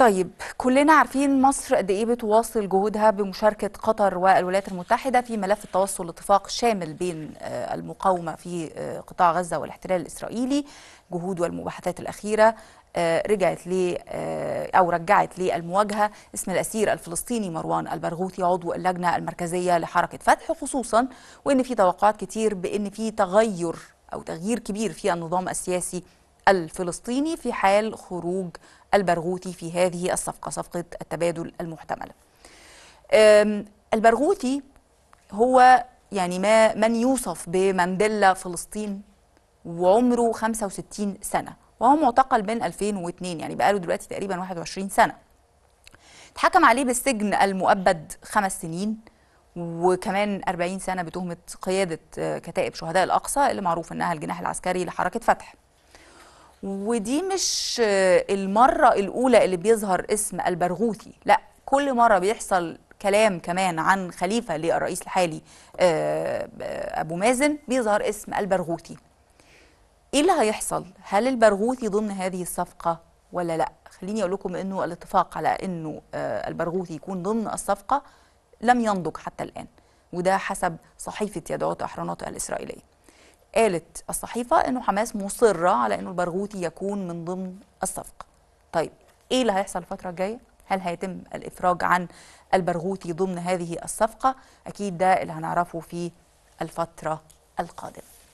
طيب كلنا عارفين مصر قد ايه بتواصل جهودها بمشاركه قطر والولايات المتحده في ملف التوصل لاتفاق شامل بين آه، المقاومه في آه، قطاع غزه والاحتلال الاسرائيلي جهود والمباحثات الاخيره آه، رجعت ل او رجعت للمواجهه اسم الاسير الفلسطيني مروان البرغوثي عضو اللجنه المركزيه لحركه فتح خصوصا وان في توقعات كتير بان في تغير او تغيير كبير في النظام السياسي الفلسطيني في حال خروج البرغوثي في هذه الصفقة صفقة التبادل المحتملة البرغوثي هو يعني ما من يوصف بمانديلا فلسطين وعمره 65 سنة وهو معتقل من 2002 يعني بقاله دلوقتي تقريبا 21 سنة اتحكم عليه بالسجن المؤبد خمس سنين وكمان 40 سنة بتهمة قيادة آه، كتائب شهداء الأقصى اللي معروف إنها الجناح العسكري لحركة فتح ودي مش المرة الأولى اللي بيظهر اسم البرغوثي لا كل مرة بيحصل كلام كمان عن خليفة للرئيس الحالي آه، آه، أبو مازن بيظهر اسم البرغوثي إيه اللي هيحصل؟ هل البرغوثي ضمن هذه الصفقة ولا لا؟ خليني أقول لكم أنه الاتفاق على أنه آه، البرغوثي يكون ضمن الصفقة لم ينضج حتى الآن وده حسب صحيفة يدعوت أحرانات الإسرائيلية قالت الصحيفة أنه حماس مصرة على أنه البرغوثي يكون من ضمن الصفقة طيب إيه اللي هيحصل الفترة الجاية؟ هل هيتم الإفراج عن البرغوثي ضمن هذه الصفقة؟ أكيد ده اللي هنعرفه في الفترة القادمة